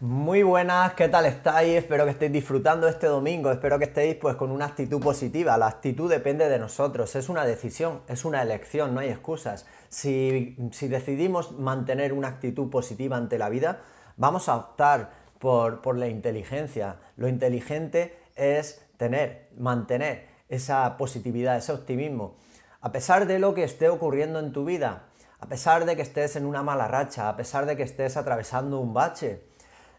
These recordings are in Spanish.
Muy buenas, ¿qué tal estáis? Espero que estéis disfrutando este domingo, espero que estéis pues con una actitud positiva. La actitud depende de nosotros, es una decisión, es una elección, no hay excusas. Si, decidimos mantener una actitud positiva ante la vida, vamos a optar por, por la inteligencia. Lo inteligente es tener, mantener esa positividad, ese optimismo. A pesar de lo que esté ocurriendo en tu vida, a pesar de que estés en una mala racha, a pesar de que estés atravesando un bache,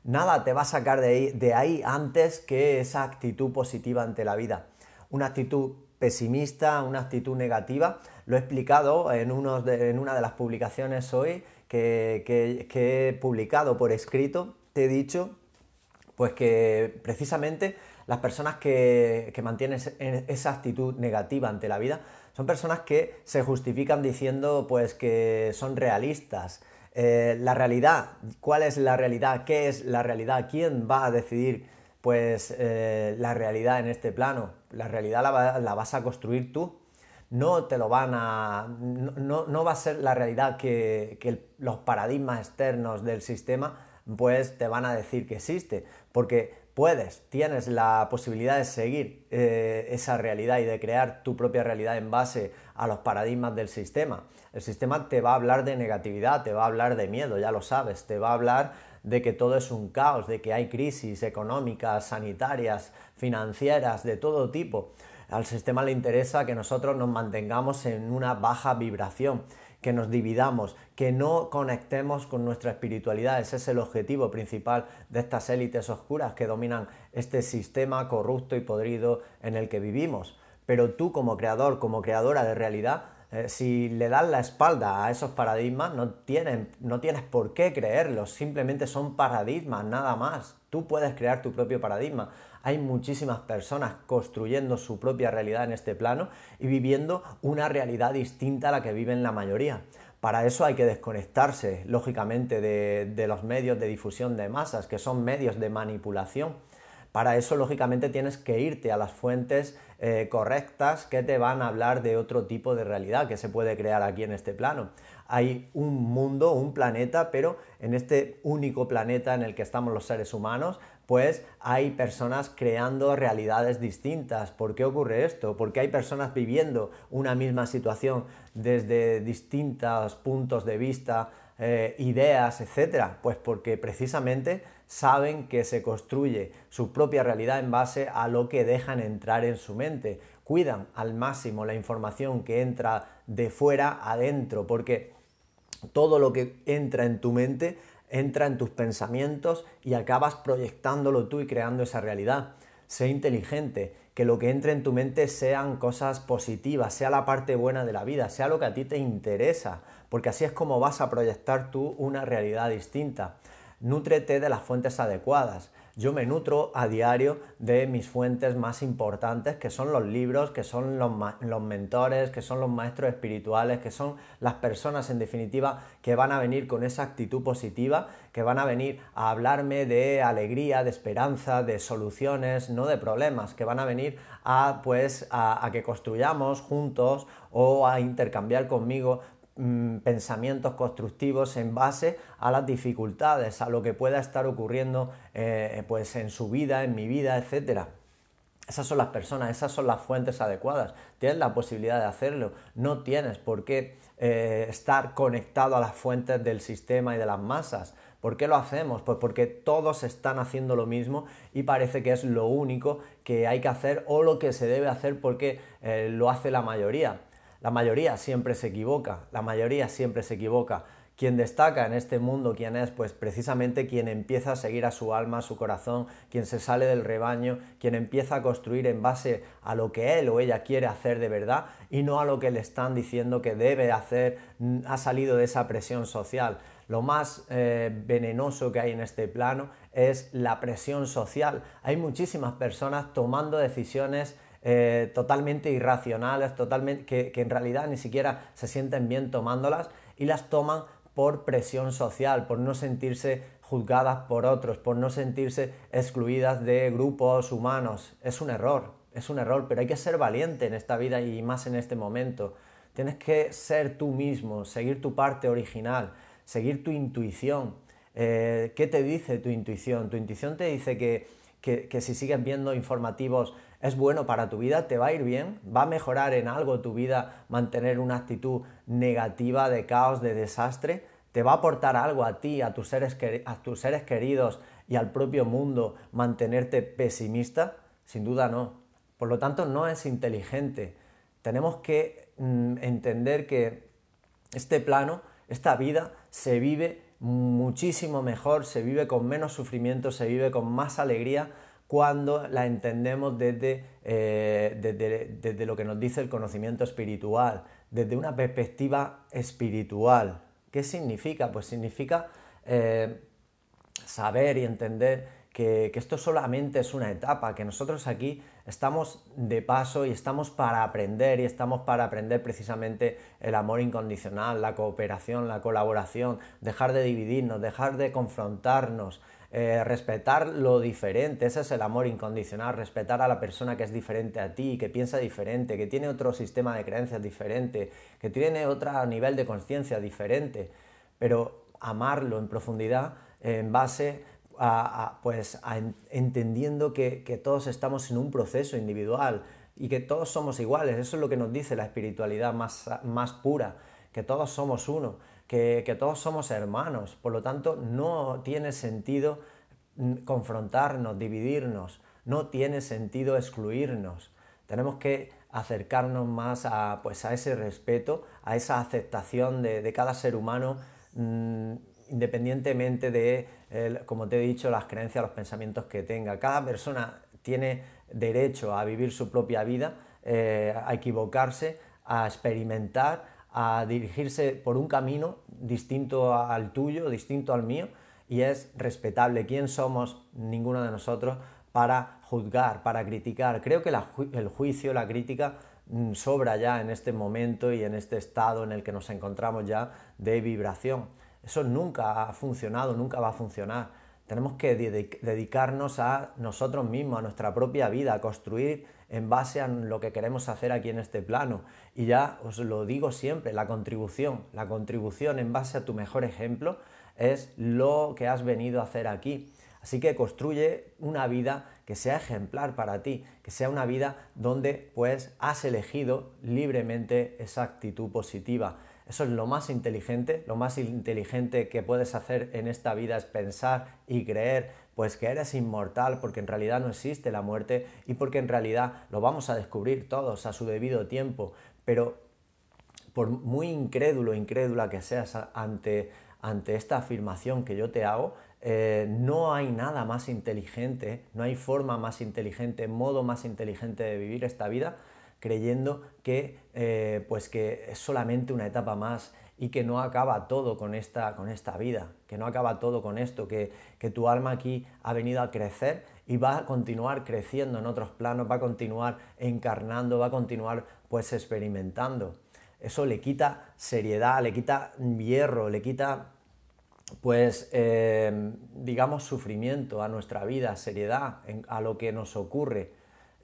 nada te va a sacar de ahí, antes que esa actitud positiva ante la vida. Una actitud pesimista, una actitud negativa. Lo he explicado en, una de las publicaciones hoy que, he publicado por escrito. Te he dicho pues que precisamente las personas que, que mantienen esa actitud negativa ante la vida son personas que se justifican diciendo pues que son realistas, eh, la realidad, cuál es la realidad, qué es la realidad, quién va a decidir pues eh, la realidad en este plano, la realidad la, vas a construir tú, no te lo van a, no, va a ser la realidad que, los paradigmas externos del sistema pues te van a decir que existe, porque puedes, tienes la posibilidad de seguir eh, esa realidad y de crear tu propia realidad en base a los paradigmas del sistema el sistema te va a hablar de negatividad, te va a hablar de miedo, ya lo sabes, te va a hablar de que todo es un caos, de que hay crisis económicas, sanitarias, financieras, de todo tipo. Al sistema le interesa que nosotros nos mantengamos en una baja vibración, que nos dividamos, que no conectemos con nuestra espiritualidad. Ese es el objetivo principal de estas élites oscuras que dominan este sistema corrupto y podrido en el que vivimos. Pero tú como creador, como creadora de realidad, eh, si le das la espalda a esos paradigmas, no, tienes por qué creerlos, simplemente son paradigmas, nada más. Tú puedes crear tu propio paradigma. Hay muchísimas personas construyendo su propia realidad en este plano y viviendo una realidad distinta a la que viven la mayoría. Para eso hay que desconectarse, lógicamente, de los medios de difusión de masas, que son medios de manipulación. Para eso, lógicamente, tienes que irte a las fuentes eh, correctas que te van a hablar de otro tipo de realidad que se puede crear aquí en este plano. Hay un mundo, un planeta, pero en este único planeta en el que estamos los seres humanos, pues hay personas creando realidades distintas. ¿Por qué ocurre esto? Porque hay personas viviendo una misma situación desde distintos puntos de vista, eh, ideas, etcétera? Pues porque precisamente saben que se construye su propia realidad en base a lo que dejan entrar en su mente. Cuidan al máximo la información que entra de fuera adentro, porque todo lo que entra en tu mente entra en tus pensamientos y acabas proyectándolo tú y creando esa realidad. Sé inteligente, que lo que entre en tu mente sean cosas positivas, sea la parte buena de la vida, sea lo que a ti te interesa, porque así es como vas a proyectar tú una realidad distinta. Nútrete de las fuentes adecuadas. Yo me nutro a diario de mis fuentes más importantes, que son los libros, que son los, mentores, que son los maestros espirituales, que son las personas en definitiva que van a venir con esa actitud positiva, que van a venir a hablarme de alegría, de esperanza, de soluciones, no de problemas, que van a venir a pues a, a que construyamos juntos o a intercambiar conmigo Mm, pensamientos constructivos en base a las dificultades, a lo que pueda estar ocurriendo eh, pues en su vida, en mi vida, etcétera. Esas son las personas, esas son las fuentes adecuadas. Tienes la posibilidad de hacerlo. No tienes por qué eh, estar conectado a las fuentes del sistema y de las masas. ¿Por qué lo hacemos? Pues porque todos están haciendo lo mismo y parece que es lo único que hay que hacer o lo que se debe hacer porque eh, lo hace la mayoría. La mayoría siempre se equivoca, la mayoría siempre se equivoca. Quien destaca en este mundo, quien es? Pues precisamente quien empieza a seguir a su alma, a su corazón, quien se sale del rebaño, quien empieza a construir en base a lo que él o ella quiere hacer de verdad y no a lo que le están diciendo que debe hacer, mm, ha salido de esa presión social lo más eh, venenoso que hay en este plano es la presión social. Hay muchísimas personas tomando decisiones eh, totalmente irracionales, totalmente, que, en realidad ni siquiera se sienten bien tomándolas y las toman por presión social, por no sentirse juzgadas por otros, por no sentirse excluidas de grupos humanos. Es un error, es un error, pero hay que ser valiente en esta vida y más en este momento. Tienes que ser tú mismo, seguir tu parte original, seguir tu intuición. Eh, ¿Qué te dice tu intuición? Tu intuición te dice que, que si sigues viendo informativos es bueno para tu vida, te va a ir bien, va a mejorar en algo tu vida mantener una actitud negativa de caos, de desastre, te va a aportar algo a ti, a tus seres, a tus seres queridos y al propio mundo mantenerte pesimista, sin duda no. Por lo tanto, no es inteligente. Tenemos que mm, entender que este plano, esta vida, se vive muchísimo mejor, se vive con menos sufrimiento, se vive con más alegría cuando la entendemos eh, desde, lo que nos dice el conocimiento espiritual, desde una perspectiva espiritual. ¿Qué significa? Pues significa eh, saber y entender que, que, esto solamente es una etapa, que nosotros aquí estamos de paso y estamos para aprender y estamos para aprender precisamente el amor incondicional, la cooperación, la colaboración, dejar de dividirnos, dejar de confrontarnos, eh, respetar lo diferente, ese es el amor incondicional, respetar a la persona que es diferente a ti, que piensa diferente, que tiene otro sistema de creencias diferente, que tiene otro nivel de conciencia diferente, pero amarlo en profundidad en base a, pues, entendiendo que, todos estamos en un proceso individual y que todos somos iguales, eso es lo que nos dice la espiritualidad más pura, que todos somos uno que, todos somos hermanos, por lo tanto no tiene sentido confrontarnos, dividirnos, no tiene sentido excluirnos. Tenemos que acercarnos más a, pues, ese respeto, a esa aceptación de, cada ser humano, mm, independientemente de, como te he dicho, las creencias, los pensamientos que tenga. Cada persona tiene derecho a vivir su propia vida, eh, a equivocarse, a experimentar a dirigirse por un camino distinto al tuyo, distinto al mío, y es respetable. ¿Quién somos ninguno de nosotros para juzgar, para criticar? Creo que el juicio, la crítica mm, sobra ya en este momento y en este estado en el que nos encontramos ya de vibración. Eso nunca ha funcionado, nunca va a funcionar. Tenemos que dedicarnos a nosotros mismos, a nuestra propia vida, a construir en base a lo que queremos hacer aquí en este plano. Y ya os lo digo siempre, la contribución, la contribución en base a tu mejor ejemplo es lo que has venido a hacer aquí. Así que construye una vida que sea ejemplar para ti, que sea una vida donde pues has elegido libremente esa actitud positiva. Eso es lo más inteligente, lo más inteligente que puedes hacer en esta vida es pensar y creer pues que eres inmortal porque en realidad no existe la muerte y porque en realidad lo vamos a descubrir todos a su debido tiempo, pero por muy incrédulo, incrédula que seas ante, esta afirmación que yo te hago, eh, no hay nada más inteligente, no hay forma más inteligente, modo más inteligente de vivir esta vida creyendo que, eh, pues que es solamente una etapa más y que no acaba todo con esta, vida, que no acaba todo con esto, que, tu alma aquí ha venido a crecer y va a continuar creciendo en otros planos, va a continuar encarnando, va a continuar pues experimentando. Eso le quita seriedad, le quita hierro, le quita pues eh, digamos sufrimiento a nuestra vida, seriedad a lo que nos ocurre.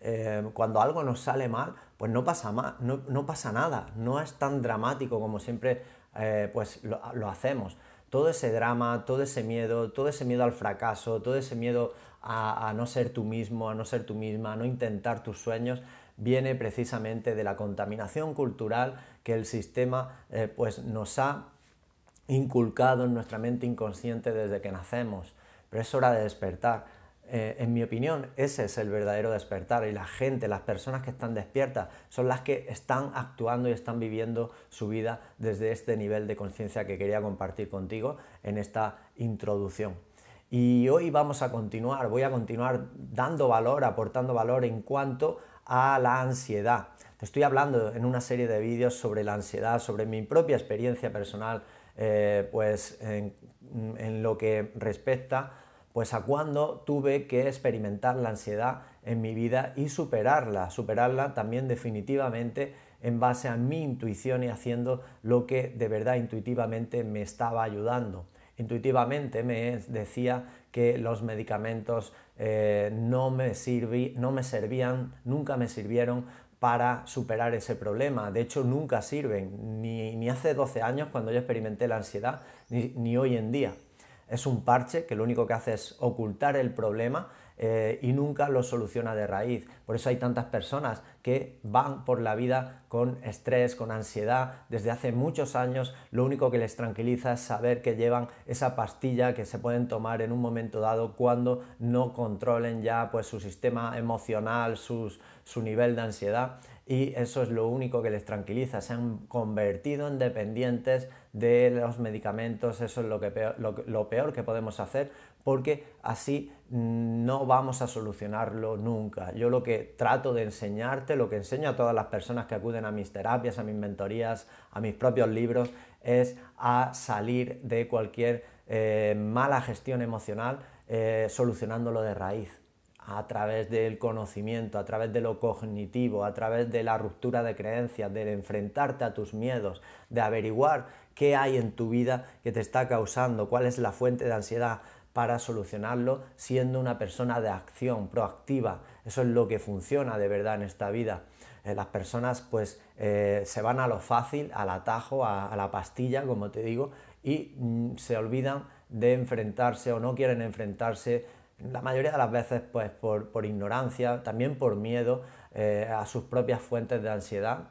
Eh, cuando algo nos sale mal, pues no pasa, no, pasa nada, no es tan dramático como siempre eh, pues lo, hacemos. Todo ese drama, todo ese miedo, todo ese miedo al fracaso, todo ese miedo a, no ser tú mismo, a no ser tú misma, a no intentar tus sueños, viene precisamente de la contaminación cultural que el sistema eh, pues nos ha inculcado en nuestra mente inconsciente desde que nacemos. Pero es hora de despertar eh, en mi opinión, ese es el verdadero despertar y la gente, las personas que están despiertas, son las que están actuando y están viviendo su vida desde este nivel de conciencia que quería compartir contigo en esta introducción. Y hoy vamos a continuar, voy a continuar dando valor, aportando valor en cuanto a la ansiedad. Te estoy hablando en una serie de vídeos sobre la ansiedad, sobre mi propia experiencia personal, eh, pues en lo que respecta pues a cuando tuve que experimentar la ansiedad en mi vida y superarla, superarla también definitivamente en base a mi intuición y haciendo lo que de verdad intuitivamente me estaba ayudando. Intuitivamente me decía que los medicamentos eh, no, me servían, nunca me sirvieron para superar ese problema. De hecho, nunca sirven, ni, hace 12 años cuando yo experimenté la ansiedad, ni hoy en día. Es un parche que lo único que hace es ocultar el problema eh, y nunca lo soluciona de raíz. Por eso hay tantas personas que van por la vida con estrés, con ansiedad, desde hace muchos años. Lo único que les tranquiliza es saber que llevan esa pastilla que se pueden tomar en un momento dado cuando no controlen ya pues, su sistema emocional, su nivel de ansiedad. Y eso es lo único que les tranquiliza. Se han convertido en dependientes de los medicamentos, eso es lo, peor, que podemos hacer porque así no vamos a solucionarlo nunca. Yo lo que trato de enseñarte, lo que enseño a todas las personas que acuden a mis terapias, a mis mentorías, a mis propios libros, es a salir de cualquier eh, mala gestión emocional eh, solucionándolo de raíz a través del conocimiento, a través de lo cognitivo, a través de la ruptura de creencias, de enfrentarte a tus miedos, de averiguar qué hay en tu vida que te está causando, cuál es la fuente de ansiedad para solucionarlo siendo una persona de acción, proactiva. Eso es lo que funciona de verdad en esta vida. Eh, las personas pues eh, se van a lo fácil, al atajo, a, la pastilla, como te digo, y mm, se olvidan de enfrentarse o no quieren enfrentarse la mayoría de las veces pues por, ignorancia, también por miedo eh, a sus propias fuentes de ansiedad,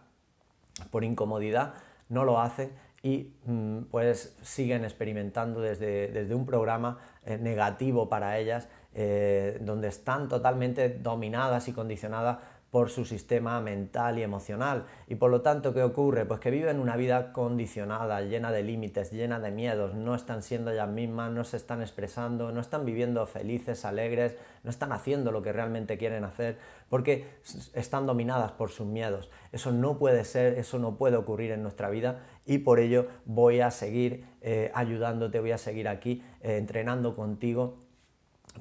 por incomodidad, no lo hacen y mm, pues siguen experimentando desde, un programa eh, negativo para ellas, eh, donde están totalmente dominadas y condicionadas por su sistema mental y emocional. Y por lo tanto, ¿qué ocurre? Pues que viven una vida condicionada, llena de límites, llena de miedos, no están siendo ellas mismas, no se están expresando, no están viviendo felices, alegres, no están haciendo lo que realmente quieren hacer, porque están dominadas por sus miedos. Eso no puede ser, eso no puede ocurrir en nuestra vida y por ello voy a seguir eh, ayudándote, voy a seguir aquí eh, entrenando contigo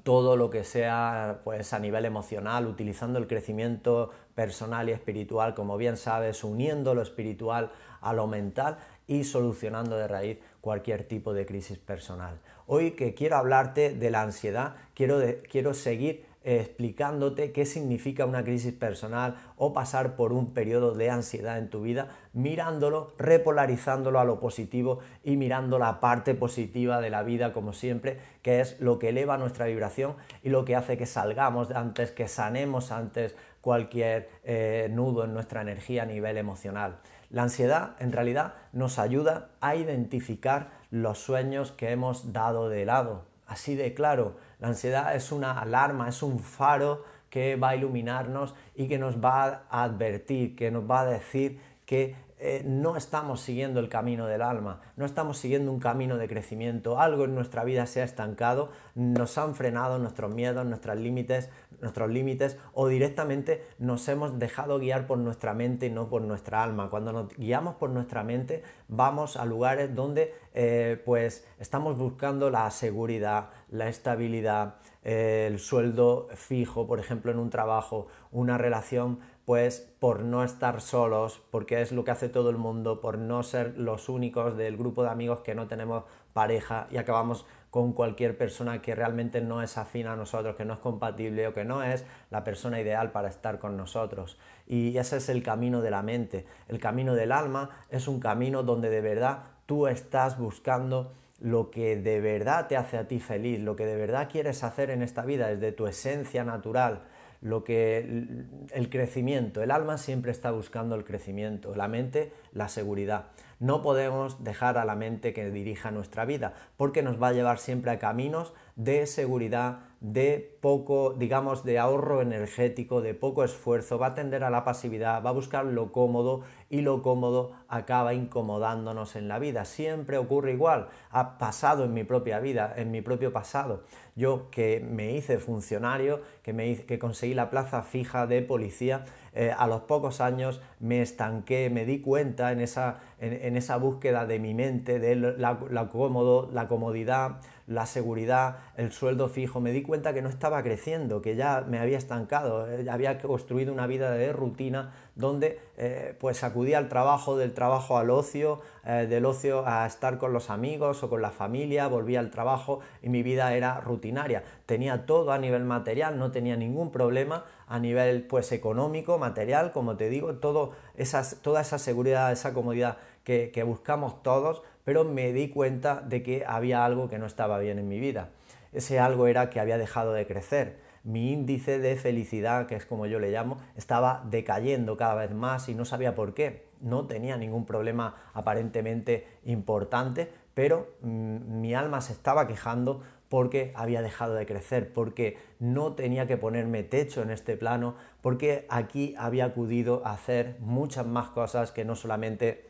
todo lo que sea pues a nivel emocional, utilizando el crecimiento personal y espiritual, como bien sabes, uniendo lo espiritual a lo mental y solucionando de raíz cualquier tipo de crisis personal. Hoy que quiero hablarte de la ansiedad, quiero, quiero seguir explicándote qué significa una crisis personal o pasar por un periodo de ansiedad en tu vida, mirándolo, repolarizándolo a lo positivo y mirando la parte positiva de la vida como siempre, que es lo que eleva nuestra vibración y lo que hace que salgamos antes, que sanemos antes cualquier eh, nudo en nuestra energía a nivel emocional. La ansiedad en realidad nos ayuda a identificar los sueños que hemos dado de lado. Así de claro, la ansiedad es una alarma, es un faro que va a iluminarnos y que nos va a advertir, que nos va a decir que eh, no estamos siguiendo el camino del alma, no estamos siguiendo un camino de crecimiento, algo en nuestra vida se ha estancado, nos han frenado nuestros miedos, nuestros límites, nuestros límites o directamente nos hemos dejado guiar por nuestra mente y no por nuestra alma. Cuando nos guiamos por nuestra mente vamos a lugares donde eh, pues estamos buscando la seguridad, la estabilidad, eh, el sueldo fijo, por ejemplo, en un trabajo, una relación pues por no estar solos, porque es lo que hace todo el mundo, por no ser los únicos del grupo de amigos que no tenemos pareja y acabamos con cualquier persona que realmente no es afín a nosotros, que no es compatible o que no es la persona ideal para estar con nosotros. Y ese es el camino de la mente. El camino del alma es un camino donde de verdad tú estás buscando lo que de verdad te hace a ti feliz, lo que de verdad quieres hacer en esta vida, desde tu esencia natural lo que el crecimiento, el alma siempre está buscando el crecimiento, la mente la seguridad. No podemos dejar a la mente que dirija nuestra vida, porque nos va a llevar siempre a caminos de seguridad, de poco, digamos, de ahorro energético, de poco esfuerzo, va a tender a la pasividad, va a buscar lo cómodo y lo cómodo acaba incomodándonos en la vida. Siempre ocurre igual. Ha pasado en mi propia vida, en mi propio pasado. Yo que me hice funcionario, que, me, que conseguí la plaza fija de policía, eh, a los pocos años me estanqué, me di cuenta en esa, en, esa búsqueda de mi mente, de la, cómodo, la comodidad, la seguridad, el sueldo fijo, me di cuenta que no estaba creciendo, que ya me había estancado, eh, había construido una vida de rutina donde eh, pues acudía al trabajo, del trabajo al ocio, del ocio a estar con los amigos o con la familia, volvía al trabajo y mi vida era rutinaria. Tenía todo a nivel material, no tenía ningún problema a nivel pues económico, material, como te digo, todo esas, toda esa seguridad, esa comodidad que, que buscamos todos, pero me di cuenta de que había algo que no estaba bien en mi vida. Ese algo era que había dejado de crecer. Mi índice de felicidad, que es como yo le llamo, estaba decayendo cada vez más y no sabía por qué. No tenía ningún problema aparentemente importante, pero mm, mi alma se estaba quejando porque había dejado de crecer, porque no tenía que ponerme techo en este plano, porque aquí había acudido a hacer muchas más cosas que no solamente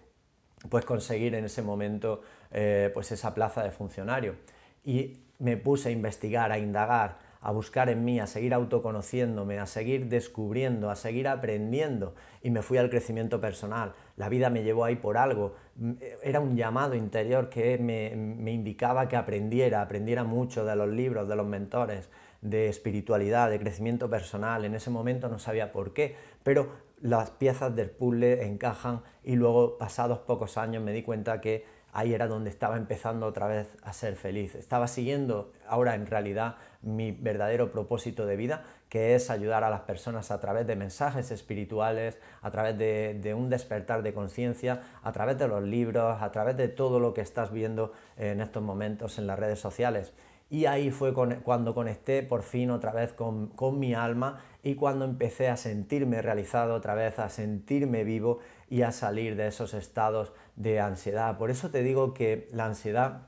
pues conseguir en ese momento eh, pues esa plaza de funcionario. Y me puse a investigar, a indagar, a buscar en mí, a seguir autoconociéndome, a seguir descubriendo, a seguir aprendiendo y me fui al crecimiento personal la vida me llevó ahí por algo. Mm, eh, era un llamado interior que me, indicaba que aprendiera, aprendiera mucho de los libros, de los mentores, de espiritualidad, de crecimiento personal. En ese momento no sabía por qué, pero las piezas del puzzle encajan y luego, pasados pocos años, me di cuenta que ahí era donde estaba empezando otra vez a ser feliz. Estaba siguiendo ahora en realidad mi verdadero propósito de vida, que es ayudar a las personas a través de mensajes espirituales, a través de, un despertar de conciencia, a través de los libros, a través de todo lo que estás viendo en estos momentos en las redes sociales. Y ahí fue cuando conecté por fin otra vez con, mi alma y cuando empecé a sentirme realizado otra vez, a sentirme vivo y a salir de esos estados de ansiedad. Por eso te digo que la ansiedad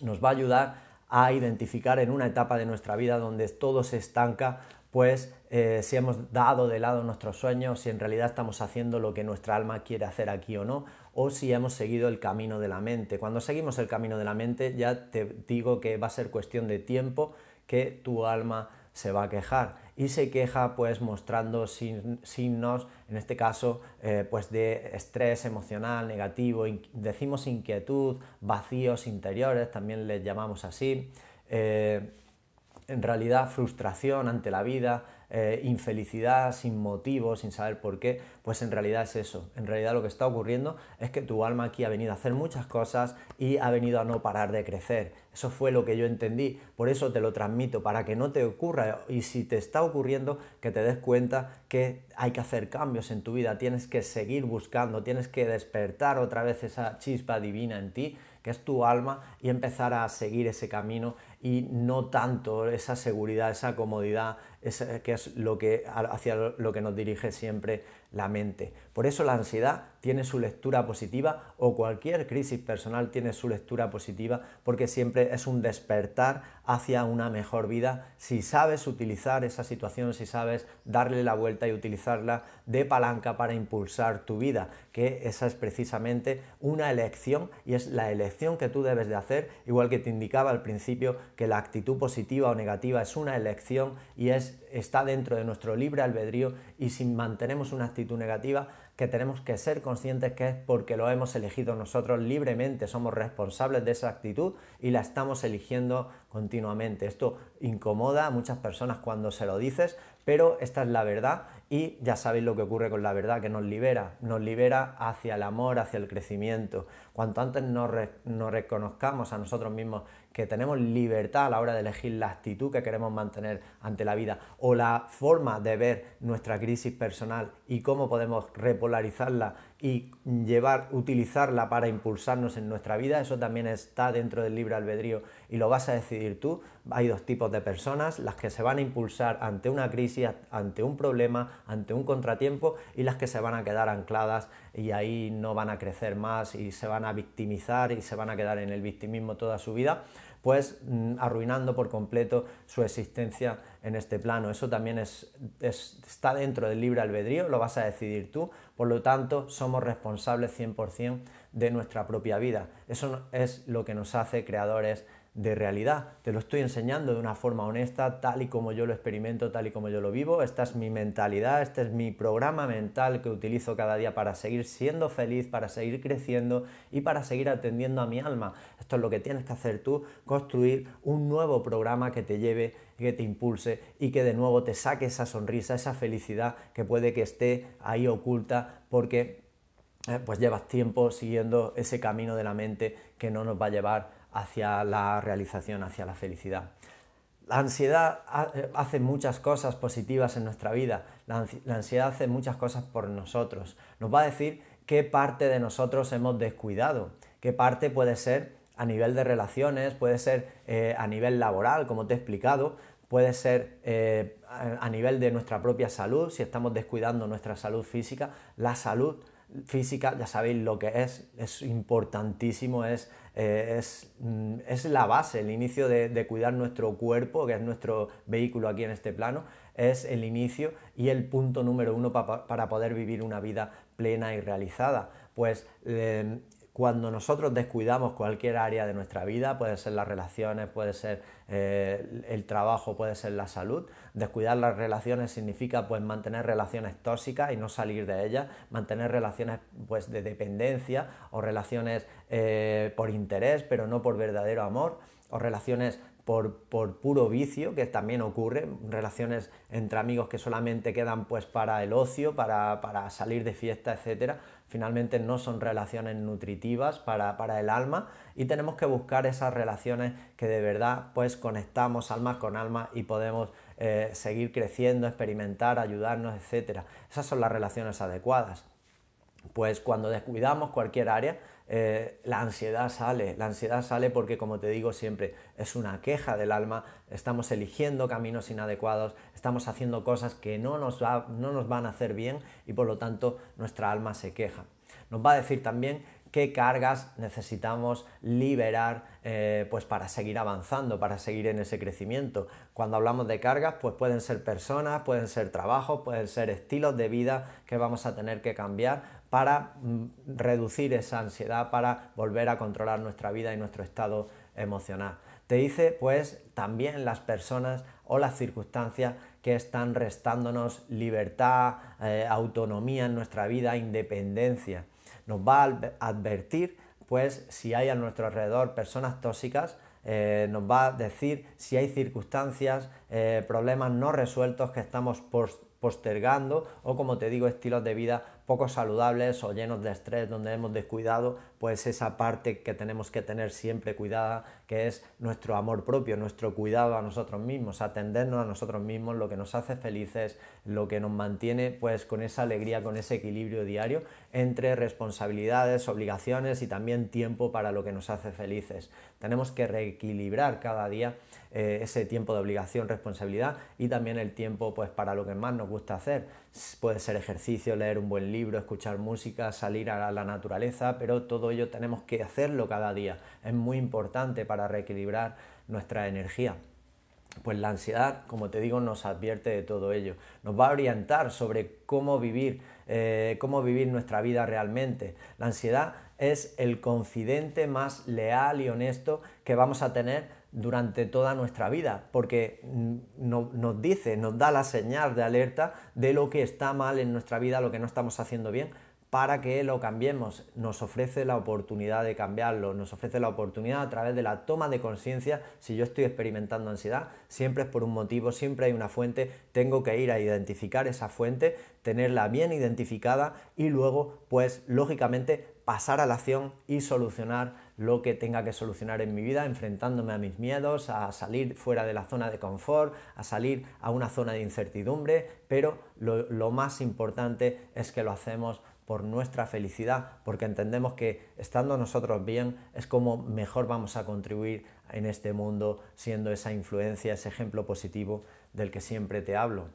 nos va a ayudar a identificar en una etapa de nuestra vida donde todo se estanca, pues eh, si hemos dado de lado nuestros sueños, si en realidad estamos haciendo lo que nuestra alma quiere hacer aquí o no, o si hemos seguido el camino de la mente. Cuando seguimos el camino de la mente ya te digo que va a ser cuestión de tiempo que tu alma se va a quejar y se queja pues mostrando signos, en este caso eh, pues de estrés emocional negativo, decimos inquietud, vacíos interiores, también les llamamos así, eh, en realidad frustración ante la vida, eh, infelicidad sin motivo, sin saber por qué, pues en realidad es eso. En realidad lo que está ocurriendo es que tu alma aquí ha venido a hacer muchas cosas y ha venido a no parar de crecer. Eso fue lo que yo entendí, por eso te lo transmito, para que no te ocurra y si te está ocurriendo, que te des cuenta que hay que hacer cambios en tu vida, tienes que seguir buscando, tienes que despertar otra vez esa chispa divina en ti que es tu alma, y empezar a seguir ese camino y no tanto esa seguridad, esa comodidad, es, eh, que es lo que, hacia lo que nos dirige siempre la mente. Por eso la ansiedad tiene su lectura positiva o cualquier crisis personal tiene su lectura positiva porque siempre es un despertar hacia una mejor vida si sabes utilizar esa situación, si sabes darle la vuelta y utilizarla de palanca para impulsar tu vida, que esa es precisamente una elección y es la elección que tú debes de hacer, igual que te indicaba al principio que la actitud positiva o negativa es una elección y es está dentro de nuestro libre albedrío y si mantenemos una actitud negativa que tenemos que ser conscientes que es porque lo hemos elegido nosotros libremente, somos responsables de esa actitud y la estamos eligiendo continuamente. Esto incomoda a muchas personas cuando se lo dices, pero esta es la verdad y ya sabéis lo que ocurre con la verdad, que nos libera, nos libera hacia el amor, hacia el crecimiento. Cuanto antes nos reconozcamos a nosotros mismos que tenemos libertad a la hora de elegir la actitud que queremos mantener ante la vida o la forma de ver nuestra crisis personal y cómo podemos repolarizarla y llevar, utilizarla para impulsarnos en nuestra vida, eso también está dentro del libre albedrío y lo vas a decidir tú. Hay dos tipos de personas, las que se van a impulsar ante una crisis, ante un problema, ante un contratiempo y las que se van a quedar ancladas y ahí no van a crecer más y se van a victimizar y se van a quedar en el victimismo toda su vida pues mm, arruinando por completo su existencia en este plano. Eso también está dentro del libre albedrío, lo vas a decidir tú por lo tanto, somos responsables 100% de nuestra propia vida. Eso es lo que nos hace creadores de realidad. Te lo estoy enseñando de una forma honesta, tal y como yo lo experimento, tal y como yo lo vivo. Esta es mi mentalidad, este es mi programa mental que utilizo cada día para seguir siendo feliz, para seguir creciendo y para seguir atendiendo a mi alma. Esto es lo que tienes que hacer tú, construir un nuevo programa que te lleve, que te impulse y que de nuevo te saque esa sonrisa, esa felicidad que puede que esté ahí oculta porque eh, pues llevas tiempo siguiendo ese camino de la mente que no nos va a llevar hacia la realización, hacia la felicidad. La ansiedad eh, hace muchas cosas positivas en nuestra vida, la ansiedad hace muchas cosas por nosotros. Nos va a decir qué parte de nosotros hemos descuidado, qué parte puede ser a nivel de relaciones, puede ser eh, a nivel laboral, como te he explicado, puede ser eh, a nivel de nuestra propia salud, si estamos descuidando nuestra salud física, la salud física, ya sabéis lo que es, es importantísimo, es, eh, mm, es, la base, el inicio de, cuidar nuestro cuerpo, que es nuestro vehículo aquí en este plano, es el inicio y el punto número uno para poder vivir una vida plena y realizada. Pues eh, cuando nosotros descuidamos cualquier área de nuestra vida, puede ser las relaciones, puede ser eh, el trabajo, puede ser la salud, descuidar las relaciones significa pues mantener relaciones tóxicas y no salir de ellas, mantener relaciones pues de dependencia o relaciones eh, por interés pero no por verdadero amor o relaciones por, puro vicio, que también ocurre, relaciones entre amigos que solamente quedan pues para el ocio, para, salir de fiesta, etcétera, finalmente no son relaciones nutritivas para, el alma y tenemos que buscar esas relaciones que de verdad pues conectamos alma con alma y podemos eh, seguir creciendo, experimentar, ayudarnos, etc., Esas son las relaciones adecuadas pues cuando descuidamos cualquier área, eh, la ansiedad sale, la ansiedad sale porque como te digo siempre, es una queja del alma, estamos eligiendo caminos inadecuados, estamos haciendo cosas que no nos, van a hacer bien y por lo tanto nuestra alma se queja. Nos va a decir también qué cargas necesitamos liberar eh, pues para seguir avanzando, para seguir en ese crecimiento. Cuando hablamos de cargas, pues pueden ser personas, pueden ser trabajos, pueden ser estilos de vida que vamos a tener que cambiar para mm, reducir esa ansiedad, para volver a controlar nuestra vida y nuestro estado emocional. Te dice pues también las personas o las circunstancias que están restándonos libertad, eh, autonomía en nuestra vida, independencia. Nos va a advertir pues si hay a nuestro alrededor personas tóxicas, eh, nos va a decir si hay circunstancias, eh, problemas no resueltos que estamos postergando o como te digo, estilos de vida poco saludables o llenos de estrés, donde hemos descuidado pues esa parte que tenemos que tener siempre cuidada, que es nuestro amor propio, nuestro cuidado a nosotros mismos, atendernos a nosotros mismos, lo que nos hace felices, lo que nos mantiene pues con esa alegría, con ese equilibrio diario entre responsabilidades, obligaciones y también tiempo para lo que nos hace felices. Tenemos que reequilibrar cada día eh, ese tiempo de obligación, responsabilidad y también el tiempo pues para lo que más nos gusta hacer puede ser ejercicio, leer un buen libro, escuchar música, salir a la naturaleza, pero todo ello tenemos que hacerlo cada día. Es muy importante para reequilibrar nuestra energía. Pues la ansiedad, como te digo, nos advierte de todo ello. Nos va a orientar sobre cómo vivir, eh, cómo vivir nuestra vida realmente. La ansiedad es el confidente más leal y honesto que vamos a tener durante toda nuestra vida, porque mm, nos dice, nos da la señal de alerta de lo que está mal en nuestra vida, lo que no estamos haciendo bien, para que lo cambiemos. Nos ofrece la oportunidad de cambiarlo, nos ofrece la oportunidad a través de la toma de conciencia. Si yo estoy experimentando ansiedad, siempre es por un motivo, siempre hay una fuente, tengo que ir a identificar esa fuente, tenerla bien identificada y luego, pues, lógicamente, pasar a la acción y solucionar lo que tenga que solucionar en mi vida, enfrentándome a mis miedos, a salir fuera de la zona de confort, a salir a una zona de incertidumbre, pero lo, más importante es que lo hacemos por nuestra felicidad, porque entendemos que estando nosotros bien es como mejor vamos a contribuir en este mundo, siendo esa influencia, ese ejemplo positivo del que siempre te hablo.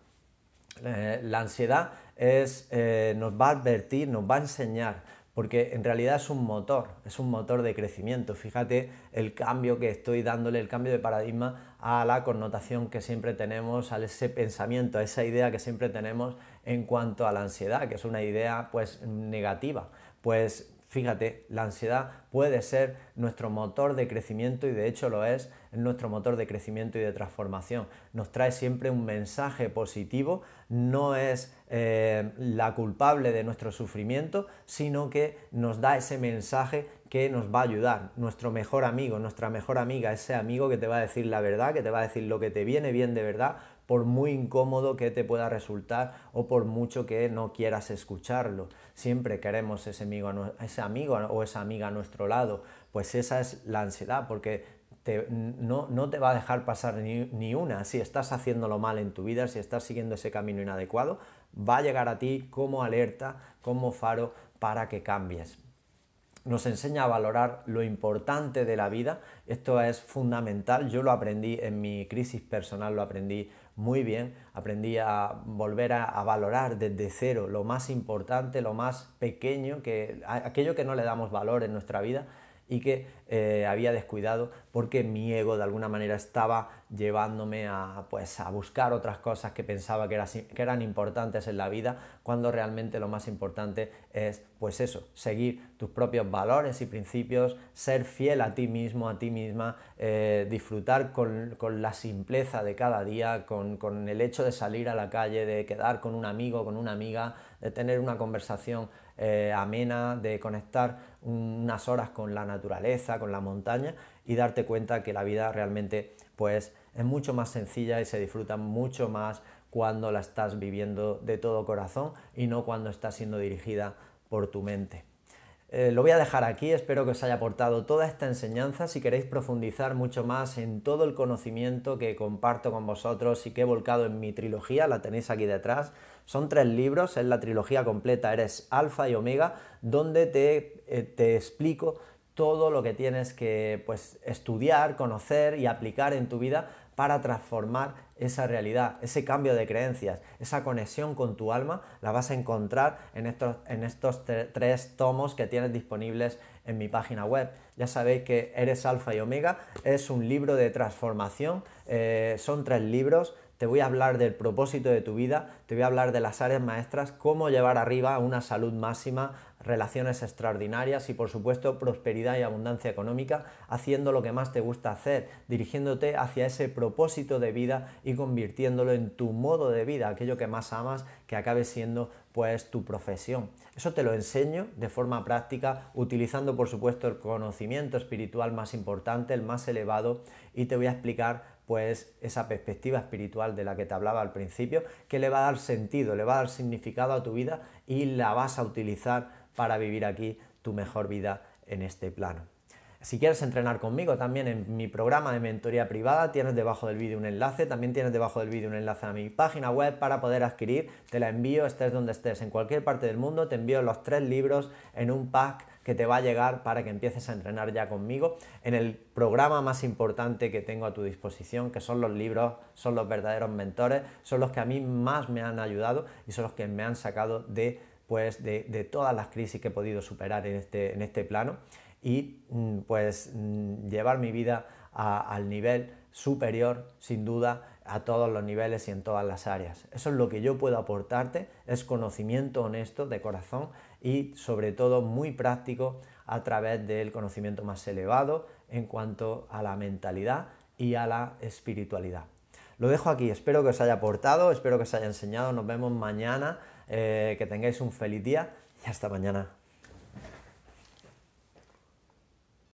Eh, la ansiedad es, eh, nos va a advertir, nos va a enseñar porque en realidad es un motor, es un motor de crecimiento. Fíjate el cambio que estoy dándole, el cambio de paradigma a la connotación que siempre tenemos, a ese pensamiento, a esa idea que siempre tenemos en cuanto a la ansiedad, que es una idea pues negativa. Pues fíjate, la ansiedad puede ser nuestro motor de crecimiento y de hecho lo es, nuestro motor de crecimiento y de transformación. Nos trae siempre un mensaje positivo, no es eh, la culpable de nuestro sufrimiento, sino que nos da ese mensaje que nos va a ayudar, nuestro mejor amigo, nuestra mejor amiga, ese amigo que te va a decir la verdad, que te va a decir lo que te viene bien de verdad, por muy incómodo que te pueda resultar o por mucho que no quieras escucharlo. Siempre queremos ese amigo, ese amigo o esa amiga a nuestro lado. Pues esa es la ansiedad, porque no, no, te va a dejar pasar ni, una. Si estás haciéndolo mal en tu vida, si estás siguiendo ese camino inadecuado, va a llegar a ti como alerta, como faro para que cambies. Nos enseña a valorar lo importante de la vida. Esto es fundamental. Yo lo aprendí en mi crisis personal, lo aprendí muy bien. Aprendí a volver a, a valorar desde cero lo más importante, lo más pequeño, que, aquello que no le damos valor en nuestra vida y que eh, había descuidado porque mi ego de alguna manera estaba llevándome a, pues, a buscar otras cosas que pensaba que, que eran importantes en la vida, cuando realmente lo más importante es, pues eso, seguir tus propios valores y principios, ser fiel a ti mismo, a ti misma, eh, disfrutar con, la simpleza de cada día, con, el hecho de salir a la calle, de quedar con un amigo, con una amiga, de tener una conversación eh, amena, de conectar unas horas con la naturaleza, con la montaña y darte cuenta que la vida realmente pues es mucho más sencilla y se disfruta mucho más cuando la estás viviendo de todo corazón y no cuando está siendo dirigida por tu mente. Eh, lo voy a dejar aquí, espero que os haya aportado toda esta enseñanza. Si queréis profundizar mucho más en todo el conocimiento que comparto con vosotros y que he volcado en mi trilogía, la tenéis aquí detrás. Son tres libros, es la trilogía completa, eres alfa y omega, donde te, eh, te explico todo lo que tienes que pues, estudiar, conocer y aplicar en tu vida para transformar esa realidad, ese cambio de creencias, esa conexión con tu alma, la vas a encontrar en estos, en estos tres tomos que tienes disponibles en mi página web. Ya sabéis que Eres Alfa y Omega es un libro de transformación, eh, son tres libros, te voy a hablar del propósito de tu vida, te voy a hablar de las áreas maestras, cómo llevar arriba una salud máxima, relaciones extraordinarias y por supuesto prosperidad y abundancia económica, haciendo lo que más te gusta hacer, dirigiéndote hacia ese propósito de vida y convirtiéndolo en tu modo de vida, aquello que más amas, que acabe siendo pues tu profesión. Eso te lo enseño de forma práctica, utilizando por supuesto el conocimiento espiritual más importante, el más elevado, y te voy a explicar pues esa perspectiva espiritual de la que te hablaba al principio, que le va a dar sentido, le va a dar significado a tu vida y la vas a utilizar para vivir aquí tu mejor vida en este plano. Si quieres entrenar conmigo también en mi programa de mentoría privada, tienes debajo del vídeo un enlace, también tienes debajo del vídeo un enlace a mi página web para poder adquirir, te la envío estés donde estés, en cualquier parte del mundo, te envío los tres libros en un pack que te va a llegar para que empieces a entrenar ya conmigo en el programa más importante que tengo a tu disposición, que son los libros, son los verdaderos mentores, son los que a mí más me han ayudado y son los que me han sacado de pues de, todas las crisis que he podido superar en este, este plano y mm, pues mm, llevar mi vida al nivel superior, sin duda, a todos los niveles y en todas las áreas. Eso es lo que yo puedo aportarte, es conocimiento honesto de corazón y sobre todo muy práctico a través del conocimiento más elevado en cuanto a la mentalidad y a la espiritualidad. Lo dejo aquí, espero que os haya aportado, espero que os haya enseñado, nos vemos mañana eh, que tengáis un feliz día y hasta mañana.